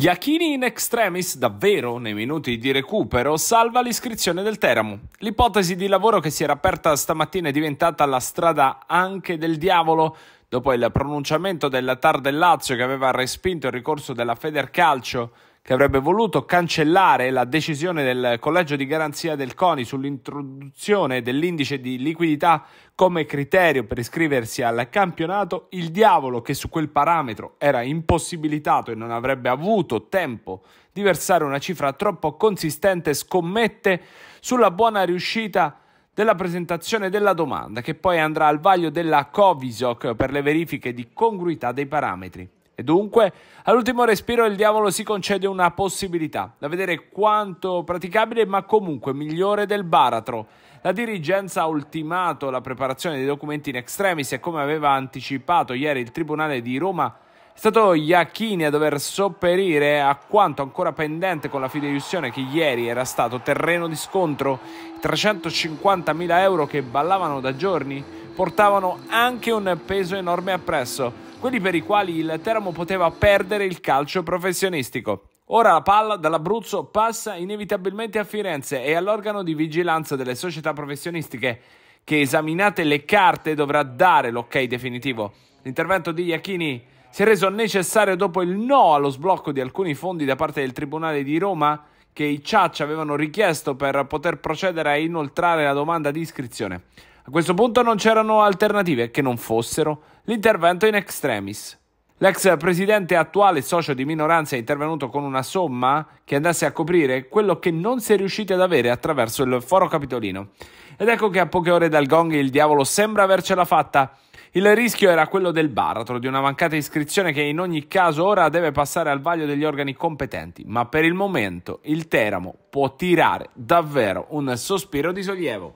Iachini in extremis, davvero, nei minuti di recupero, salva l'iscrizione del Teramo. L'ipotesi di lavoro che si era aperta stamattina è diventata la strada anche del diavolo. Dopo il pronunciamento della TAR del Lazio che aveva respinto il ricorso della Federcalcio che avrebbe voluto cancellare la decisione del collegio di garanzia del CONI sull'introduzione dell'indice di liquidità come criterio per iscriversi al campionato, il diavolo che su quel parametro era impossibilitato e non avrebbe avuto tempo di versare una cifra troppo consistente scommette sulla buona riuscita della presentazione della domanda che poi andrà al vaglio della Covisoc per le verifiche di congruità dei parametri. E dunque, all'ultimo respiro il diavolo si concede una possibilità, da vedere quanto praticabile ma comunque migliore del baratro. La dirigenza ha ultimato la preparazione dei documenti in extremis e come aveva anticipato ieri il Tribunale di Roma è stato Iachini a dover sopperire a quanto ancora pendente con la fideiussione che ieri era stato terreno di scontro. 350.000 euro che ballavano da giorni portavano anche un peso enorme appresso quelli per i quali il Teramo poteva perdere il calcio professionistico. Ora la palla dall'Abruzzo passa inevitabilmente a Firenze e all'organo di vigilanza delle società professionistiche che esaminate le carte dovrà dare l'ok definitivo. L'intervento di Iachini si è reso necessario dopo il no allo sblocco di alcuni fondi da parte del Tribunale di Roma che i Ciaccia avevano richiesto per poter procedere a inoltrare la domanda di iscrizione. A questo punto non c'erano alternative che non fossero l'intervento in extremis. L'ex presidente attuale socio di minoranza è intervenuto con una somma che andasse a coprire quello che non si è riusciti ad avere attraverso il foro capitolino. Ed ecco che a poche ore dal gong il diavolo sembra avercela fatta. Il rischio era quello del baratro, di una mancata iscrizione che in ogni caso ora deve passare al vaglio degli organi competenti, ma per il momento il Teramo può tirare davvero un sospiro di sollievo.